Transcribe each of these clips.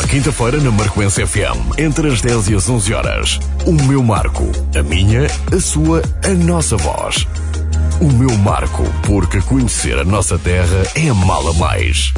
A quinta-feira na Marcoense FM, entre as 10 e as 11 horas. O meu marco, a minha, a sua, a nossa voz. O meu marco, porque conhecer a nossa terra é mala mais.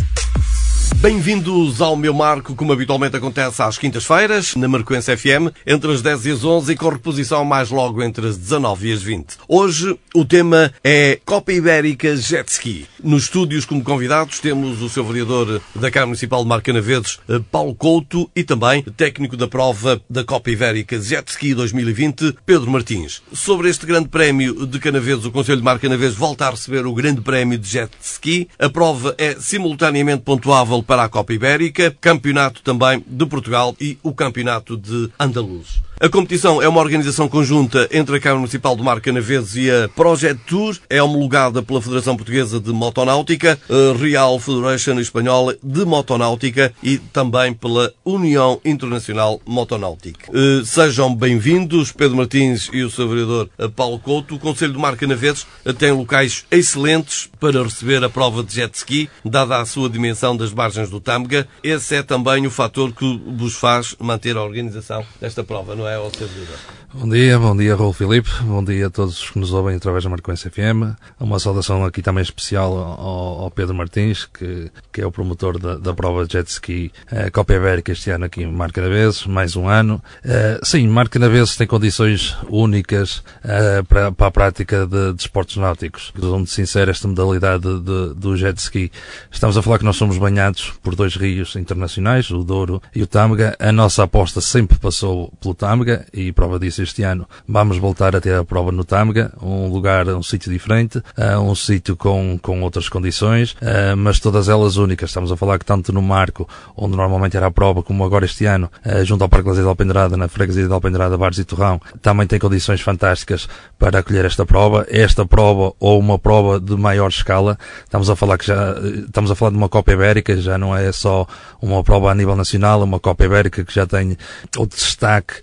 Bem-vindos ao meu marco, como habitualmente acontece às quintas-feiras, na Marcoense FM, entre as 10 e as 11 e com reposição mais logo entre as 19 e as 20. Hoje o tema é Copa Ibérica Jet Ski. Nos estúdios, como convidados, temos o seu vereador da Câmara Municipal de Marcanavedes, eh, Paulo Couto, e também técnico da prova da Copa Ibérica Jet Ski 2020, Pedro Martins. Sobre este grande prémio de Canavedes, o Conselho de Marcanavedes volta a receber o grande prémio de Jet Ski. A prova é simultaneamente pontuável para a Copa Ibérica, campeonato também de Portugal e o campeonato de Andaluz. A competição é uma organização conjunta entre a Câmara Municipal do Mar Canaveses e a Project Tour. É homologada pela Federação Portuguesa de Motonáutica, Real Federation Espanhola de Motonáutica e também pela União Internacional Motonáutica. Eh, sejam bem-vindos, Pedro Martins e o seu vereador eh, Paulo Couto. O Conselho do Mar Canaveses eh, tem locais excelentes para receber a prova de jet ski, dada a sua dimensão das barras margens do Tâmega. Esse é também o fator que vos faz manter a organização desta prova, não é, Bom dia, bom dia, Raul Filipe, bom dia a todos os que nos ouvem através da Marcoense FM. Uma saudação aqui também especial ao, ao Pedro Martins, que, que é o promotor da, da prova de jet ski eh, Copa Ibérica este ano aqui em Marca Naveses, mais um ano. Eh, sim, Marca Naveses tem condições únicas eh, para, para a prática de, de esportes náuticos. Onde sincero, esta modalidade de, de, do jet ski, estamos a falar que nós somos banhados por dois rios internacionais, o Douro e o Tâmega. A nossa aposta sempre passou pelo Tâmega e prova disso este ano. Vamos voltar a ter a prova no Tâmega, um lugar, um sítio diferente, eh, um sítio com, com outras condições, eh, mas todas elas únicas. Estamos a falar que tanto no Marco, onde normalmente era a prova, como agora este ano, eh, junto ao Parque Lazer de Alpendrada, na freguesia de Alpendrada, Bares e Torrão, também tem condições fantásticas para acolher esta prova. Esta prova, ou uma prova de maior escala, estamos a falar que já, estamos a falar de uma Copa Ibérica, já não é só uma prova a nível nacional, uma Copa Ibérica que já tem o destaque,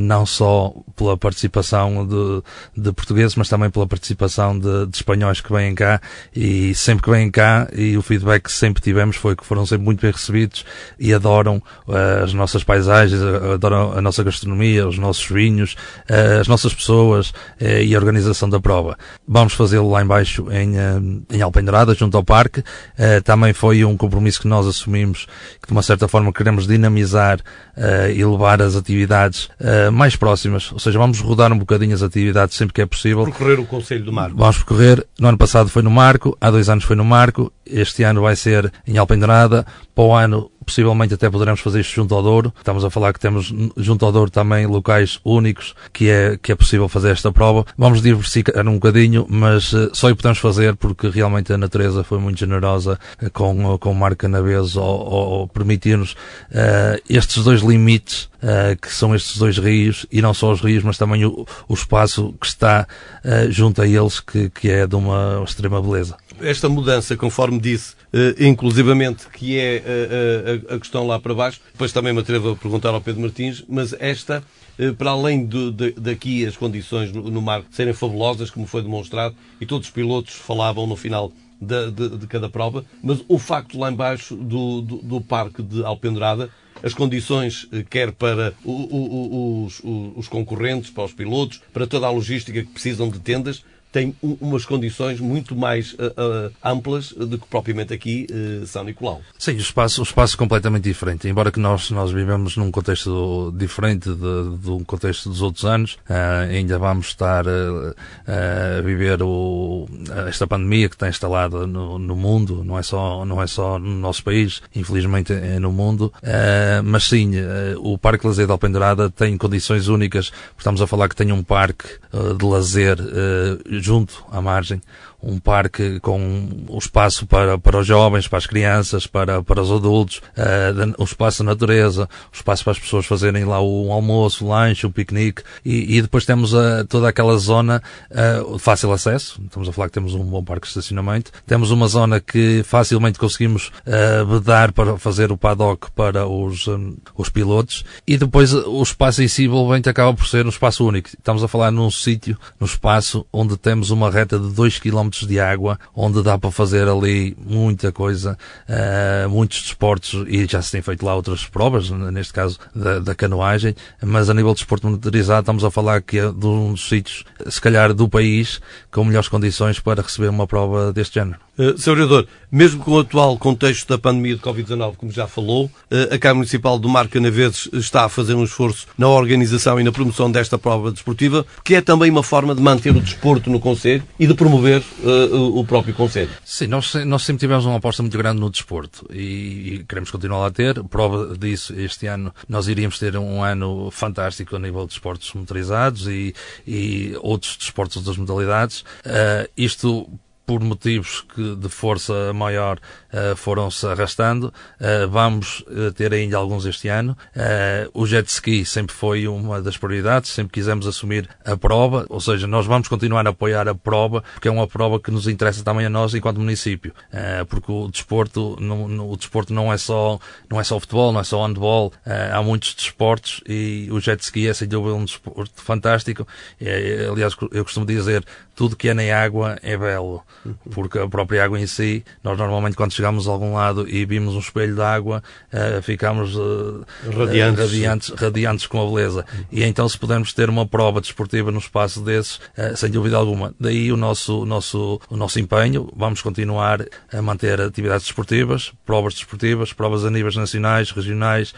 não só só pela participação de, de portugueses, mas também pela participação de, de, espanhóis que vêm cá e sempre que vêm cá e o feedback que sempre tivemos foi que foram sempre muito bem recebidos e adoram uh, as nossas paisagens, eh, adoram a nossa gastronomia, os nossos vinhos, uh, as nossas pessoas uh, e a organização da prova. Vamos fazê-lo lá embaixo em, em Alpendurada, junto ao parque. também foi um compromisso que nós assumimos, que de uma certa forma queremos dinamizar e levar as atividades mais próximas próximas, ou seja, vamos rodar um bocadinho as atividades sempre que é possível. Percorrer o Conselho do Marco. Vamos percorrer. No ano passado foi no Marco, há dois anos foi no Marco, este ano vai ser em Alpendrada, para o ano possivelmente até poderemos fazer isto junto ao Douro. Estamos a falar que temos junto ao Douro também locais únicos que é, que é possível fazer esta prova. Vamos diversificar um bocadinho, mas eh, só o podemos fazer porque realmente a natureza foi muito generosa eh, com, com o Mar Canavês ao, ao permitir-nos uh, eh, estes dois limites Uh, que são estes dois rios, e não só os rios, mas também o, o espaço que está uh, junto a eles, que, que é de uma extrema beleza esta mudança, conforme disse, eh, inclusivamente, que é eh, eh, a, questão lá para baixo, depois também me atrevo a perguntar ao Pedro Martins, mas esta para além de, de, daqui as condições no, no mar serem fabulosas, como foi demonstrado, e todos os pilotos falavam no final de, de cada prova, mas o facto lá embaixo do, do, do parque de Alpendurada, as condições, quer para o, o, o, os, os concorrentes, para os pilotos, para toda a logística que precisam de tendas, tem umas condições muito mais uh, uh, amplas do que propriamente aqui uh, São Nicolau. Sim, o espaço, o espaço é completamente diferente. Embora que nós, nós vivemos num contexto diferente do um contexto dos outros anos, ainda vamos estar a viver o, esta pandemia que está instalada no, no, mundo, não é, só, não é só no nosso país, infelizmente é, é no mundo. mas sim, o Parque Lazer de Alpendurada tem condições únicas, estamos a falar que tem um parque de lazer junto à margem um parque com um espaço para, para os jovens, para as crianças, para, para os adultos, uh, um espaço da natureza, um espaço para as pessoas fazerem lá um almoço, um lanche, um piquenique e, e depois temos eh, toda aquela zona uh, fácil acesso, estamos a falar que temos um bom parque de estacionamento, temos uma zona que facilmente conseguimos uh, bedar para fazer o paddock para os, um, os pilotos e depois o espaço em si acaba por ser um espaço único. Estamos a falar num sítio, num espaço onde temos uma reta de 2 km quilómetros de água, onde dá para fazer ali muita coisa, uh, muitos desportos, e já se tem feito lá outras provas, neste caso da, da canoagem, mas a nível de desporto motorizado estamos a falar que é de um dos sítios, se calhar do país, com melhores condições para receber uma prova deste género. Eh, Sr. Vereador, mesmo com o atual contexto da pandemia de Covid-19, como já falou, eh, a Câmara Municipal do Mar Canaveses está a fazer um esforço na organização e na promoção desta prova desportiva, que é também uma forma de manter o desporto no Conselho e de promover uh, o próprio Conselho. Sim, nós, nós, sempre tivemos uma aposta muito grande no desporto e, e, queremos continuar a ter. Prova disso, este ano nós iríamos ter um ano fantástico a nível de esportes motorizados e, e outros desportos, outras modalidades. isto por motivos que, de força maior eh, foram-se arrastando. Eh, vamos eh, ter ainda alguns este ano. o jet ski sempre foi uma das prioridades, sempre quisemos assumir a prova, ou seja, nós vamos continuar a apoiar a prova, porque é uma prova que nos interessa também a nós enquanto município, porque o desporto, o desporto não é só não é só futebol, não é só handball, há muitos desportos e o jet ski é sem dúvida um desporto fantástico. aliás, eu costumo dizer, tudo que é na água é belo, uhum. porque a própria água em si, nós normalmente quando chegámos a algum lado e vimos um espelho de água, uh, ficámos uh, radiantes. Eh, radiantes. radiantes, com a beleza. E então, se pudermos ter uma prova desportiva num espaço desses, sem dúvida alguma. Daí o nosso, o nosso, o nosso empenho. Vamos continuar a manter atividades desportivas, provas desportivas, provas a níveis nacionais, regionais,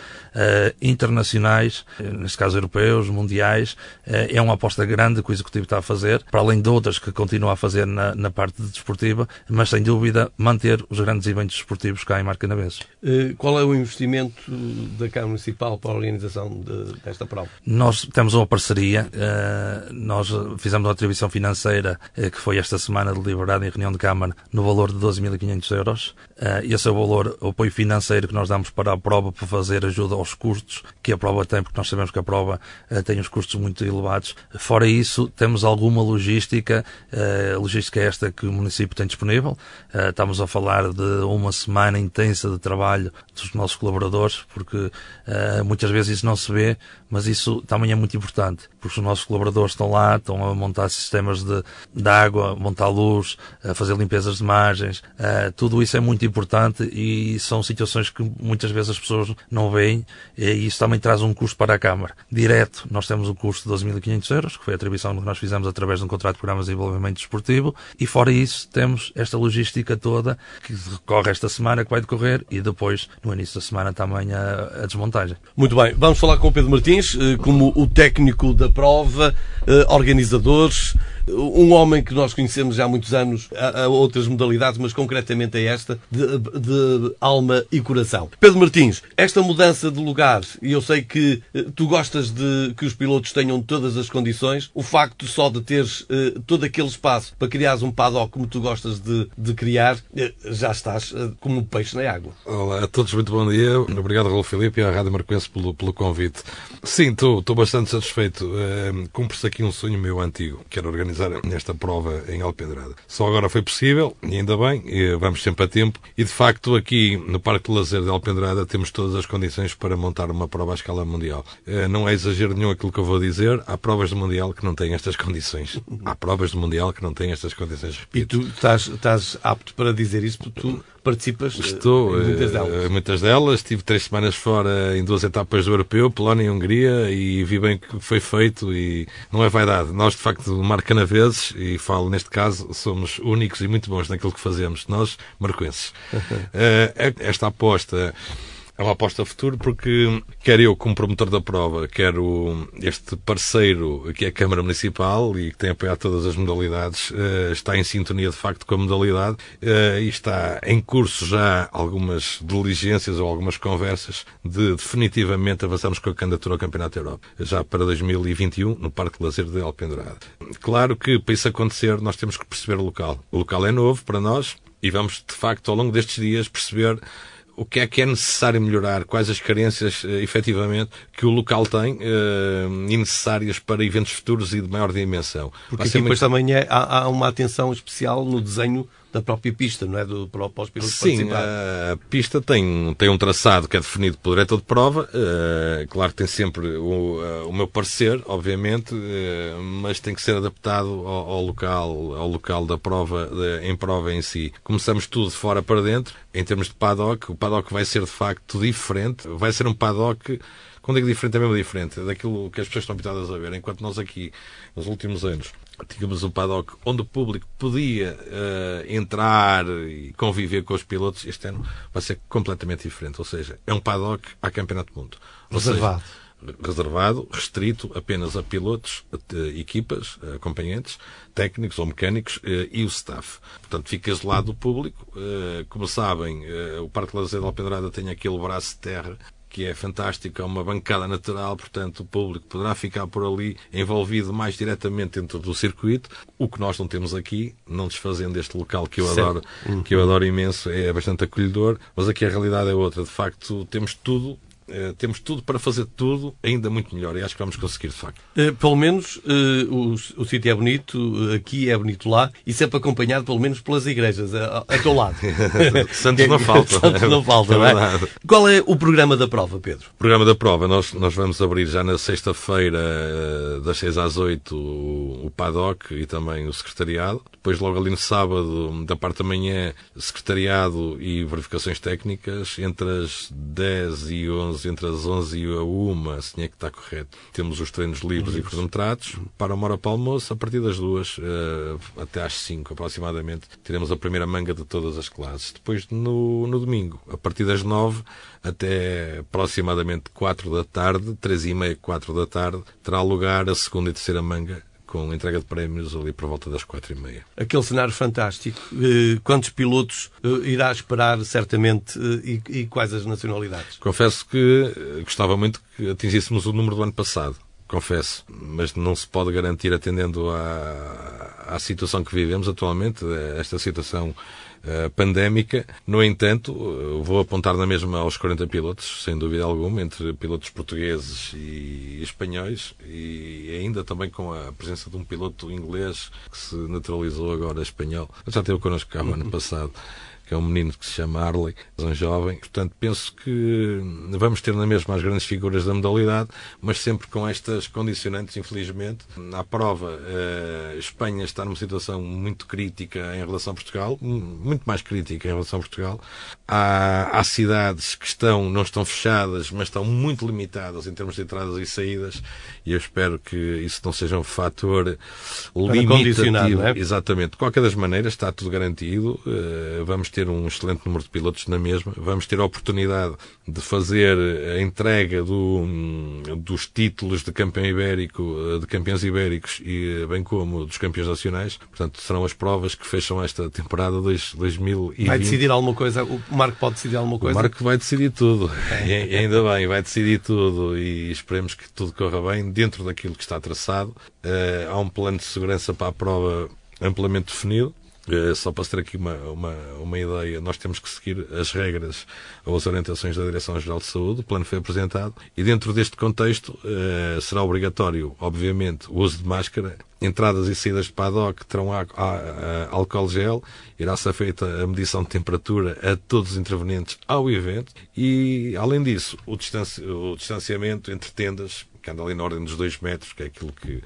internacionais, neste caso europeus, mundiais. é uma aposta grande que o Executivo está a fazer, para além de outras que continua a fazer na, na parte desportiva, mas sem dúvida manter os grandes e eventos esportivos cá em Marca Navês. Eh, qual é o investimento da Câmara Municipal para a organização de, desta prova? Nós temos uma parceria, eh, nós fizemos uma atribuição financeira eh, que foi esta semana deliberada em reunião de Câmara no valor de 12.500 euros. Esse é o valor, o apoio financeiro que nós damos para a prova para fazer ajuda aos custos que a prova tem, porque nós sabemos que a prova tem uns custos muito elevados. Fora isso, temos alguma logística, logística esta que o município tem disponível. Estamos a falar de uma semana intensa de trabalho dos nossos colaboradores, porque uh, muitas vezes isso não se vê, mas isso também é muito importante, porque os nossos colaboradores estão lá, estão a montar sistemas de, de água, montar luz, a fazer limpezas de margens, uh, tudo isso é muito importante e são situações que muitas vezes as pessoas não veem e isso também traz um custo para a Câmara. Direto, nós temos um custo de 12.500 euros, que foi a atribuição que nós fizemos através de um contrato de programas de desenvolvimento desportivo, e fora isso temos esta logística toda que decorre esta semana, que vai decorrer, e depois, no início da semana, também a, a desmontagem. Muito bem, vamos falar com o Pedro Martins, eh, como o técnico da prova, eh, organizadores um homem que nós conhecemos já há muitos anos, a, a outras modalidades, mas concretamente a é esta, de, de, alma e coração. Pedro Martins, esta mudança de lugar, e eu sei que eh, tu gostas de que os pilotos tenham todas as condições, o facto só de teres eh, todo aquele espaço para criares um paddock como tu gostas de, de criar, eh, já estás como um peixe na água. Olá a todos, muito bom dia. Obrigado, Raul Filipe e à Rádio Marquense pelo, pelo convite. Sim, estou bastante satisfeito. Uh, Cumpre-se aqui um sonho meu antigo, que era organizar realizar prova em Alpedrada. Só agora foi possível, e ainda bem, vamos sempre a tempo, e de facto aqui no Parque de Lazer de Alpedrada temos todas as condições para montar uma prova à escala mundial. Eh, não é exagero nenhum aquilo que eu vou dizer, há provas de Mundial que não têm estas condições. Há provas de Mundial que não têm estas condições. Repito. E tu estás, estás apto para dizer isso, porque tu participas eh, Estou, em muitas eh, delas. Em muitas delas. Estive três semanas fora em duas etapas do Europeu, Polónia e Hungria, e vi bem que foi feito e não é vaidade. Nós, de facto, marcanaveses, e falo neste caso, somos únicos e muito bons naquilo que fazemos, nós, marcoenses. Eh, é, esta aposta é uma aposta a futuro porque quer eu como promotor da prova, quero este parceiro que é a Câmara Municipal e que tem apoiado todas as modalidades, eh, está em sintonia de facto com a modalidade eh, e está em curso já algumas diligências ou algumas conversas de definitivamente avançarmos com a candidatura ao Campeonato da Europa, já para 2021, no Parque de Lazer de Alpendurado. Claro que para isso acontecer nós temos que perceber o local. O local é novo para nós e vamos de facto ao longo destes dias perceber o que é que é necessário melhorar, quais as carências eh, efetivamente que o local tem eh, e necessárias para eventos futuros e de maior dimensão. Porque aqui muito... depois também é, há, há uma atenção especial no desenho da própria pista, não é? Do, para, para os pilotos Sim, participarem. a pista tem, tem um traçado que é definido pelo diretor de prova. Uh, claro que tem sempre o, eh, o meu parecer, obviamente, uh, mas tem que ser adaptado ao, ao local, ao local da prova, de, em prova em si. Começamos tudo de fora para dentro. Em termos de paddock, o paddock vai ser de facto diferente. Vai ser um paddock quando digo diferente, é mesmo diferente daquilo que as pessoas estão habituadas a ver. Enquanto nós aqui, nos últimos anos, tínhamos um paddock onde o público podia uh, entrar e conviver com os pilotos, este ano vai ser completamente diferente. Ou seja, é um paddock ao Campeonato do Mundo. Reservado. Seja, reservado, restrito apenas a pilotos, equipas, acompanhantes, técnicos ou mecânicos uh, e o staff. Portanto, fica isolado o público. Uh, como sabem, o Parque Lazer de Alpedrada tem aquele braço de terra que é fantástica, é uma bancada natural, portanto o público poderá ficar por ali envolvido mais diretamente dentro do circuito. O que nós não temos aqui, não desfazendo este local que eu certo. adoro, que eu adoro imenso, é bastante acolhedor, mas aqui a realidade é outra. De facto, temos tudo eh, temos tudo para fazer tudo ainda muito melhor e acho que vamos conseguir, de facto. Eh, pelo menos eh, o, o sítio é bonito, aqui é bonito lá e sempre é acompanhado, pelo menos, pelas igrejas a, a teu lado. É, é? Santos não falta. Santos não falta, não é? Qual é o programa da prova, Pedro? O programa da prova, nós, nós vamos abrir já na sexta-feira, das 6 às 8, o PADOC e também o secretariado. Depois, logo ali no sábado, da parte da manhã, secretariado e verificações técnicas. Entre as 10 e 11 aulas entre as 11 e a 1, se tinha é que está correto. Temos os treinos livres e cronometrados. Para uma hora para o almoço, a partir das 2 uh, eh, até às 5 aproximadamente, teremos a primeira manga de todas as classes. Depois, no, no domingo, a partir das 9 até aproximadamente 4 da tarde, 3 e meia, 4 da tarde, terá lugar a segunda e terceira manga com a entrega de prémios ali por volta das quatro e meia. Aquele cenário fantástico. Eh, quantos pilotos eh, irá esperar, certamente, eh, e quais as nacionalidades? Confesso que gostava muito que atingíssemos o número do ano passado confesso, mas não se pode garantir atendendo à, à situação que vivemos atualmente, esta situação eh, pandémica. No entanto, eh, vou apontar na mesma aos 40 pilotos, sem dúvida alguma, entre pilotos portugueses e espanhóis, e ainda também com a presença de um piloto inglês que se naturalizou agora espanhol. Já teve connosco cá no ano passado que é um menino que se chama Arley, é um jovem. Portanto, penso que vamos ter na mesma as grandes figuras da modalidade, mas sempre com estas condicionantes, infelizmente. Na prova, a eh, Espanha está numa situação muito crítica em relação a Portugal, muito mais crítica em relação a Portugal. Há, há cidades que estão, não estão fechadas, mas estão muito limitadas em termos de entradas e saídas, e eu espero que isso não seja um fator limitativo. É? Exatamente. De qualquer das maneiras, está tudo garantido. Eh, vamos ter um excelente número de pilotos na mesma. Vamos ter a oportunidade de fazer a entrega do, hum, dos títulos de campeão ibérico, eh, de campeões ibéricos e eh, bem como dos campeões nacionais. Portanto, serão as provas que fecham esta temporada 2020. Vai decidir alguma coisa? O Marco pode decidir alguma coisa? O Marco vai decidir tudo. É. E ainda bem, vai decidir tudo e esperemos que tudo corra bem dentro daquilo que está traçado. Eh, há um plano de segurança para a prova amplamente definido. Eh, só para ter aqui uma, uma, uma ideia, nós temos que seguir as regras ou as orientações da Direção-Geral de Saúde, o plano foi apresentado, e dentro deste contexto eh, será obrigatório, obviamente, o uso de máscara, entradas e saídas de paddock terão álcool gel, irá ser feita a medição de temperatura a todos os intervenientes ao evento e, além disso, o distanciamento entre tendas que anda ali na ordem dos 2 metros, que é aquilo que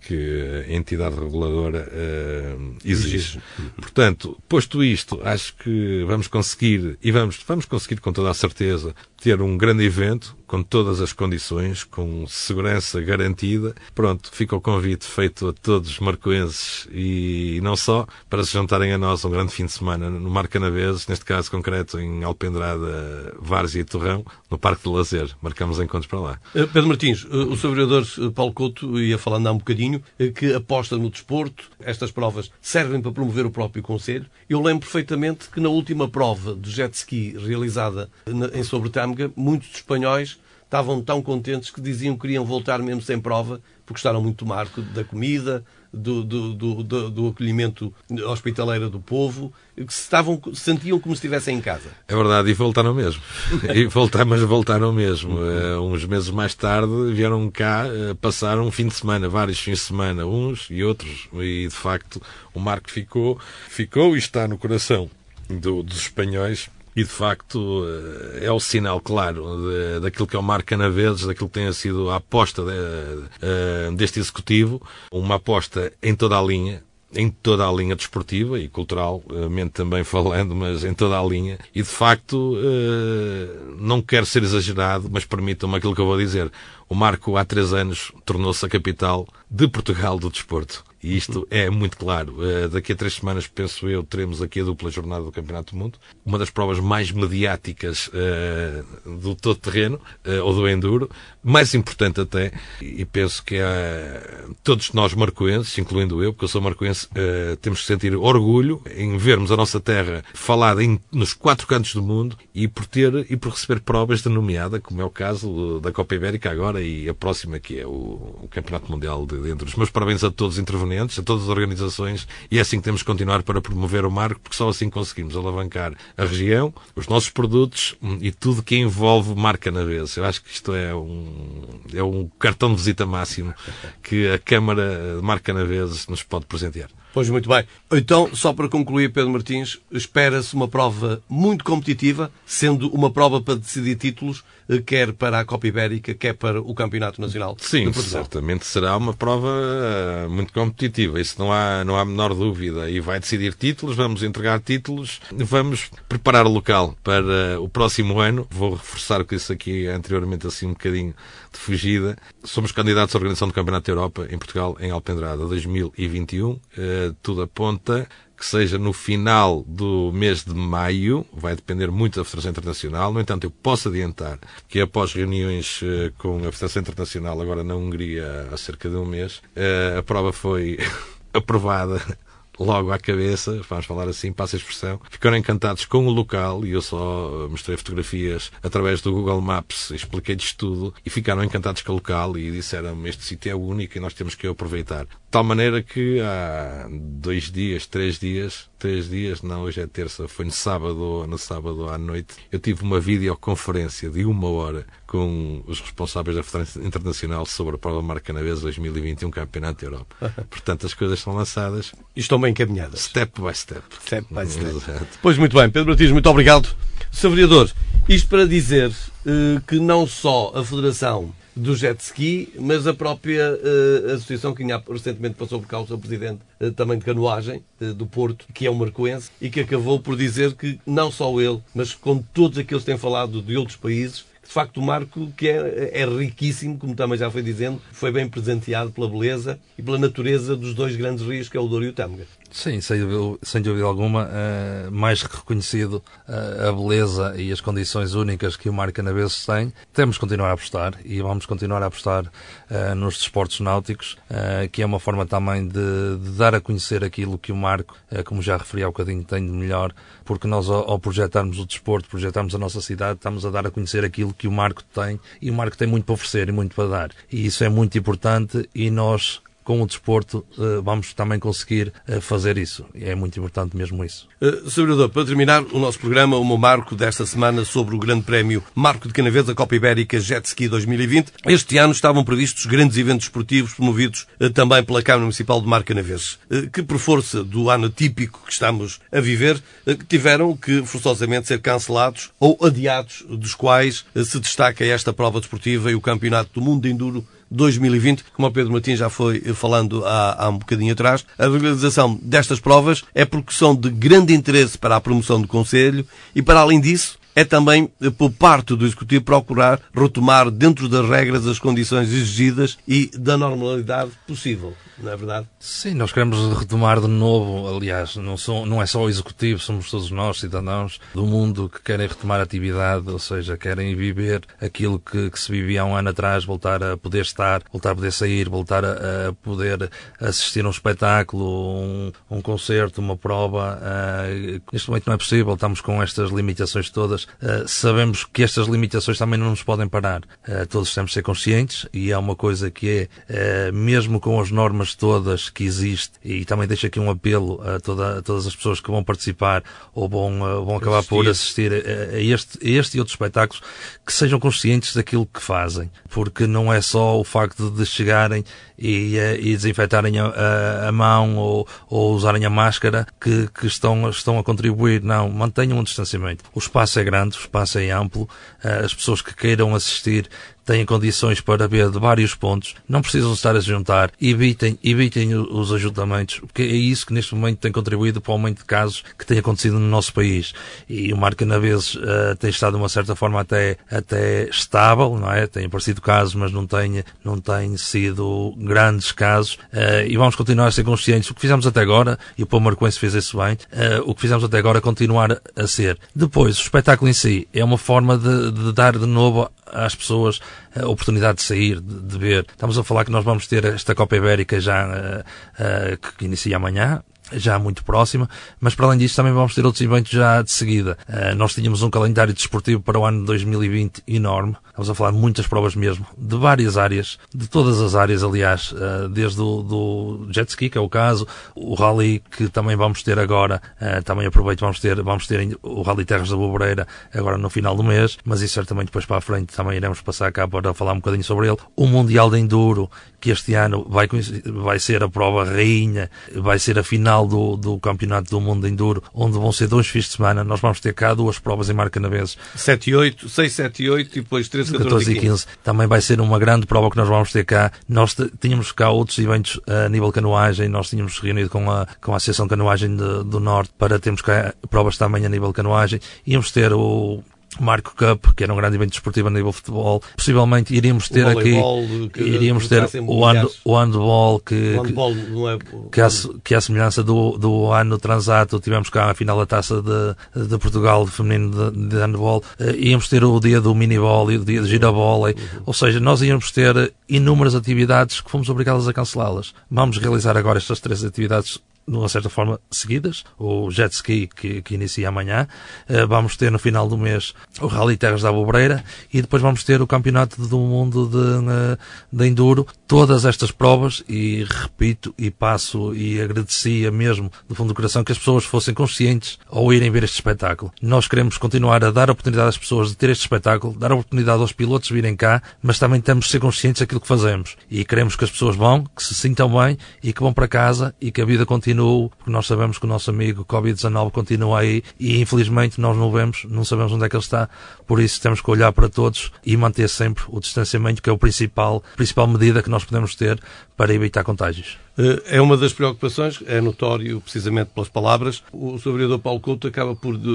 que a entidade reguladora uh, exige. Portanto, posto isto, acho que vamos conseguir, e vamos, vamos conseguir com toda a certeza, ter um grande evento, com todas as condições, com segurança garantida. Pronto, fica o convite feito a todos os marcoenses e não só, para se juntarem a nós um grande fim de semana no Mar Canaveses, neste caso concreto em Alpendrada, Várzea e Torrão, no Parque de Lazer. Marcamos encontros para lá. Eh, Pedro Martins, eh, o Sr. Vereador Paulo Couto ia falando há um bocadinho bocadinho, eh, que aposta no desporto. Estas provas servem para promover o próprio Conselho. Eu lembro perfeitamente que na última prova de jet ski realizada em Sobretâmega, muitos espanhóis estavam tão contentes que diziam que queriam voltar mesmo sem prova, porque gostaram muito do marco da comida, do, do, do, do, acolhimento hospitaleiro do povo, que se estavam, sentiam como se estivessem em casa. É verdade, e voltaram mesmo. e voltaram, mas voltaram mesmo. Uh, uns meses mais tarde vieram cá uh, um fim de semana, vários fins de semana, uns e outros. E, de facto, o marco ficou, ficou e está no coração do, dos espanhóis e de facto eh, é o sinal claro de, daquilo que é o na canaveses, daquilo que tenha sido a aposta de, eh, deste executivo, uma aposta em toda a linha, em toda a linha desportiva e culturalmente também falando, mas em toda a linha. E de facto, eh, não quero ser exagerado, mas permitam-me aquilo que eu vou dizer. O Marco, há três anos, tornou-se a capital de Portugal do desporto. E isto é muito claro. Eh, daqui a três semanas, penso eu, teremos aqui a dupla jornada do Campeonato do Mundo. Uma das provas mais mediáticas eh, do todo terreno, eh, ou do enduro, mais importante até, e penso que é, todos nós marcoenses, incluindo eu, porque eu sou marcoense, temos que sentir orgulho em vermos a nossa terra falada em, nos quatro cantos do mundo e por ter e por receber provas de nomeada, como é o caso da Copa Ibérica agora e a próxima que é o, Campeonato Mundial de Enduros. Meus parabéns a todos intervenientes a todas as organizações, e é assim que temos que continuar para promover o marco, porque só assim conseguimos alavancar a região, os nossos produtos hum, e tudo que envolve marca na vez. Eu acho que isto é um, é um cartão de visita máximo que a Câmara de Marca vez nos pode presentear. Pois muito bem. Então, só para concluir, Pedro Martins, espera-se uma prova muito competitiva, sendo uma prova para decidir títulos, eh, quer para a Copa Ibérica, quer para o Campeonato Nacional. Sim, certamente será uma prova eh, muito competitiva, isso não há, não há menor dúvida. E vai decidir títulos, vamos entregar títulos, vamos preparar o local para o próximo ano. Vou reforçar que isso aqui anteriormente assim um bocadinho de fugida. Somos candidatos à organização do Campeonato da Europa em Portugal, em Alpendrada, 2021 tudo aponta que seja no final do mês de maio, vai depender muito da Federação Internacional. No entanto, eu posso adiantar que após reuniões eh, com a Federação Internacional, agora na Hungria, há cerca de um mês, eh, a prova foi aprovada logo à cabeça, vamos falar assim, passa a expressão, ficaram encantados com o local e eu só eh, mostrei fotografias através do Google Maps, expliquei-lhes tudo e ficaram encantados com o local e disseram este sítio é único e nós temos que aproveitar. De tal maneira que há dois dias, três dias, três dias, não, hoje é terça, foi no sábado, no sábado à noite, eu tive uma videoconferência de uma hora com os responsáveis da Federação Internacional sobre a prova Marca Canavês 2021 Campeonato da Europa. Portanto, as coisas são lançadas. E estão bem encaminhadas. Step by step. Step by step. Exato. Pois muito bem, Pedro Matias, muito obrigado. Sr. Vereador, isto para dizer eh, que não só a Federação do jet ski, mas a própria uh, associação que recentemente passou por causa do presidente uh, também de canoagem uh, do Porto, que é o marcoense, e que acabou por dizer que não só ele, mas com todos aqueles que têm falado de outros países, de facto o marco que é, é riquíssimo, como também já foi dizendo, foi bem presenteado pela beleza e pela natureza dos dois grandes rios, que é o Douro e o Tâmega. Sim, sem, dúvida alguma, uh, mais que reconhecido uh, a beleza e as condições únicas que o Mar Canaveses tem, temos de continuar a apostar e vamos continuar a apostar uh, nos desportos náuticos, que é uma forma também de, de, dar a conhecer aquilo que o Marco, como já referi há bocadinho, tem de melhor, porque nós, ao, ao projetarmos o desporto, projetarmos a nossa cidade, estamos a dar a conhecer aquilo que o Marco tem e o Marco tem muito para oferecer e muito para dar. E isso é muito importante e nós, com o desporto eh, vamos também conseguir eh, fazer isso. e É muito importante mesmo isso. Eh, Sr. Vereador, para terminar o nosso programa, o meu marco desta semana sobre o Grande Prémio Marco de Canavês, a Copa Ibérica Jet Ski 2020. Este ano estavam previstos grandes eventos esportivos promovidos também pela Câmara Municipal de Marco Canavês, que por força do ano típico que estamos a viver, tiveram que forçosamente ser cancelados ou adiados, dos quais se destaca esta prova desportiva e o Campeonato do Mundo de Enduro 2020, como o Pedro Martins já foi falando há, há um bocadinho atrás. A realização destas provas é porque são de grande interesse para a promoção do Conselho e, para além disso, é também eh, por parte do Executivo procurar retomar dentro das regras as condições exigidas e da normalidade possível, não é verdade? Sim, nós queremos retomar de novo, aliás, não, são, não é só o Executivo, somos todos nós, cidadãos do mundo, que querem retomar a atividade, ou seja, querem viver aquilo que, que se vivia há um ano atrás, voltar a poder estar, voltar a poder sair, voltar a, a poder assistir a um espetáculo, um, um concerto, uma prova. Uh, neste momento não é possível, estamos com estas limitações todas uh, sabemos que estas limitações também não nos podem parar. Uh, todos temos de ser conscientes e há uma coisa que é, uh, mesmo com as normas todas que existem, e também deixo aqui um apelo a, toda, a todas as pessoas que vão participar ou vão, vão acabar assistir. por assistir a, a, este, a este e outros espetáculos, que sejam conscientes daquilo que fazem, porque não é só o facto de chegarem e, e desinfetarem a, a mão ou, ou, usarem a máscara que, que estão, estão a contribuir. Não, mantenham um distanciamento. O espaço é grande, o espaço é amplo, eh, as pessoas que queiram assistir, têm condições para ver de vários pontos, não precisam estar a juntar, evitem, evitem os ajuntamentos, porque é isso que neste momento tem contribuído para o aumento de casos que tem acontecido no nosso país. E o mar canaveses uh, eh, tem estado de uma certa forma até, até estável, não é? Tem aparecido casos, mas não tem, não tem sido grandes casos, uh, e vamos continuar a ser conscientes. O que fizemos até agora, e o Pão Marquense fez isso bem, uh, o que fizemos até agora continuar a ser. Depois, o espetáculo em si é uma forma de, de dar de novo às pessoas a oportunidade de sair, de, de ver. Estamos a falar que nós vamos ter esta Copa Ibérica já eh, eh, que inicia amanhã, já muito próxima, mas para além disso também vamos ter outros eventos já de seguida. Uh, nós tínhamos um calendário desportivo para o ano de 2020 enorme, estamos a falar de muitas provas mesmo, de várias áreas, de todas as áreas aliás, uh, desde o do jet ski, que é o caso, o rally que também vamos ter agora, uh, também aproveito, vamos ter, vamos ter o rally Terras da Bobreira agora no final do mês, mas isso certamente depois para a frente também iremos passar cá para falar um bocadinho sobre ele. O Mundial de Enduro, que este ano vai, vai ser a prova rainha, vai ser a final final do, do Campeonato do Mundo de Enduro, onde vão ser dois fins de semana. Nós vamos ter cá duas provas em marca na vez. 7 e 8, 6, 7 e 8 e depois 13, 14, 14 e 15. 15. Também vai ser uma grande prova que nós vamos ter cá. Nós tínhamos cá outros eventos eh, a nível canoagem, nós tínhamos reunido com a, com a Associação Canoagem de, do Norte para termos cá provas também a nível canoagem. Íamos ter o Marco Cup, que era um grande evento desportivo a nível de futebol. Possivelmente iríamos ter aqui que, iríamos ter o, hand, o handball que, o handball é... que, é é a semelhança do, do ano transato tivemos cá a final da taça de, de Portugal feminino de, de handball. Uh, íamos ter o dia do miniball e o dia do girabole. Uhum. Ou seja, nós íamos ter inúmeras atividades que fomos obrigados a cancelá-las. Vamos realizar agora estas três atividades de uma certa forma, seguidas. O jet ski que, que inicia amanhã. Eh, vamos ter no final do mês o Rally Terras da Bobreira e depois vamos ter o Campeonato do Mundo de, de Enduro. Todas estas provas, e repito, e passo, e agradecia mesmo do fundo do coração que as pessoas fossem conscientes ao irem ver este espetáculo. Nós queremos continuar a dar oportunidade às pessoas de ter este espetáculo, dar oportunidade aos pilotos virem cá, mas também temos de ser conscientes daquilo que fazemos. E queremos que as pessoas vão, que se sintam bem e que vão para casa e que a vida continue continuou, porque nós sabemos que o nosso amigo Covid-19 continua aí e infelizmente nós não vemos, não sabemos onde é que ele está, por isso temos que olhar para todos e manter sempre o distanciamento, que é o principal, principal medida que nós podemos ter para evitar contágios. Eh, é uma das preocupações, é notório precisamente pelas palavras. O Sr. Vereador Paulo Couto acaba por de,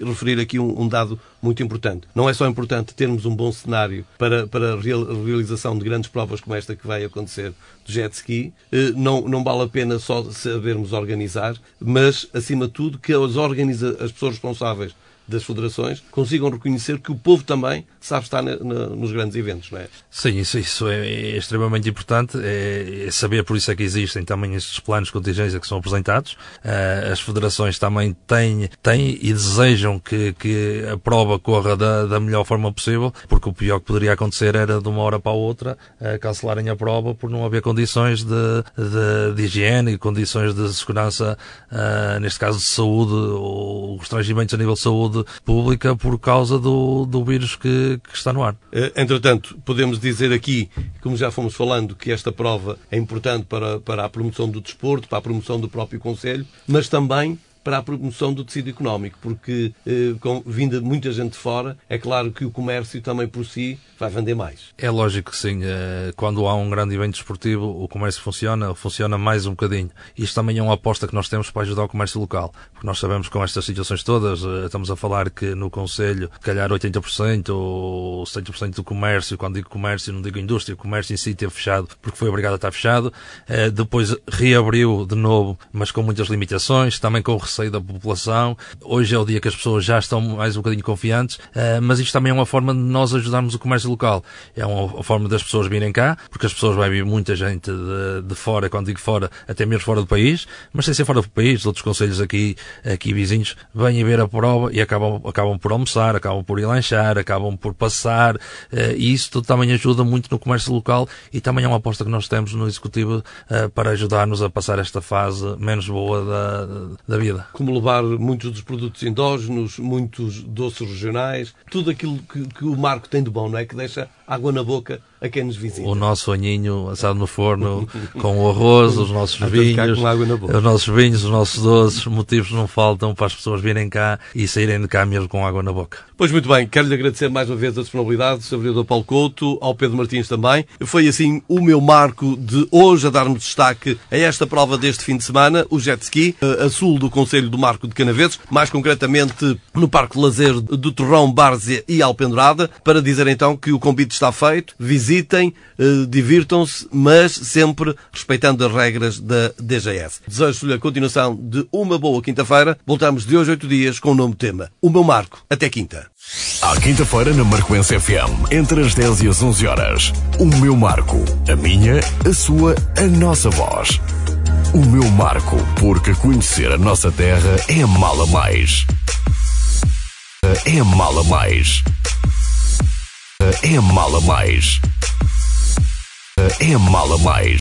a, a referir aqui um, um, dado muito importante. Não é só importante termos um bom cenário para, para a realização de grandes provas como esta que vai acontecer do jet ski, eh, não, não vale a pena só sabermos organizar, mas, acima de tudo, que as, organiza as pessoas responsáveis das federações consigam reconhecer que o povo também sabe estar na, na, nos grandes eventos, não é? Sim, isso, isso é, é, extremamente importante. É, é, saber por isso é que existem também estes planos de contingência que são apresentados. Uh, as federações também têm, têm e desejam que, que a prova corra da, da, melhor forma possível, porque o pior que poderia acontecer era de uma hora para a outra uh, cancelarem a prova por não haver condições de, de, de higiene e condições de segurança, uh, neste caso de saúde, ou constrangimentos a nível de saúde saúde pública por causa do, do vírus que, que está no ar. Eh, entretanto, podemos dizer aqui, como já fomos falando, que esta prova é importante para, para a promoção do desporto, para a promoção do próprio Conselho, mas também para a promoção do tecido económico, porque eh, com, vinda de muita gente de fora, é claro que o comércio também por si vai vender mais. É lógico que sim. Eh, quando há um grande evento desportivo, o comércio funciona, funciona mais um bocadinho. Isto também é uma aposta que nós temos para ajudar o comércio local, porque nós sabemos com estas situações todas, eh, estamos a falar que no Conselho, calhar 80% ou 70% do comércio, quando digo comércio, não digo indústria, o comércio em si teve fechado porque foi obrigado a estar fechado, depois reabriu de novo, mas com muitas limitações, também com receio da população. Hoje é o dia que as pessoas já estão mais um bocadinho confiantes, eh, mas isto também é uma forma de nós ajudarmos o comércio local. É uma forma das pessoas virem cá, porque as pessoas vai vir muita gente de, de fora, quando digo fora, até mesmo fora do país, mas sem ser fora do país, outros conselhos aqui, aqui vizinhos, vêm a ver a prova e acabam, acabam por almoçar, acabam por ir lanchar, acabam por passar, eh, e isso tudo também ajuda muito no comércio local e também é uma aposta que nós temos no Executivo eh, para ajudar-nos a passar esta fase menos boa da, da vida como levar muitos dos produtos endógenos, muitos doces regionais, tudo aquilo que, que o Marco tem de bom, não é? Que deixa água na boca a quem nos visita. O nosso aninho assado no forno, com o arroz, os nossos vinhos, os nossos vinhos, os nossos doces, motivos não faltam para as pessoas virem cá e saírem de cá mesmo com água na boca. Pois muito bem, quero-lhe agradecer mais uma vez a disponibilidade, Sr. Vereador Paulo Couto, ao Pedro Martins também. Foi assim o meu marco de hoje a dar-me destaque a esta prova deste fim de semana, o jet ski, eh, a sul do Conselho do Marco de Canaveses, mais concretamente no Parque de Lazer do Torrão, Várzea e Alpendurada, para dizer então que o convite está feito visitem, eh, divirtam-se, mas sempre respeitando as regras da DGS. Desejo-lhe a continuação de uma boa quinta-feira. Voltamos de hoje a oito dias com o um novo tema. O meu marco. Até quinta. À quinta-feira na Marcoense FM, entre as 10 e as 11 horas. O meu marco. A minha, a sua, a nossa voz. O meu marco, porque conhecer a nossa terra é mala mais. É mala mais. É mala mais. É mala mais.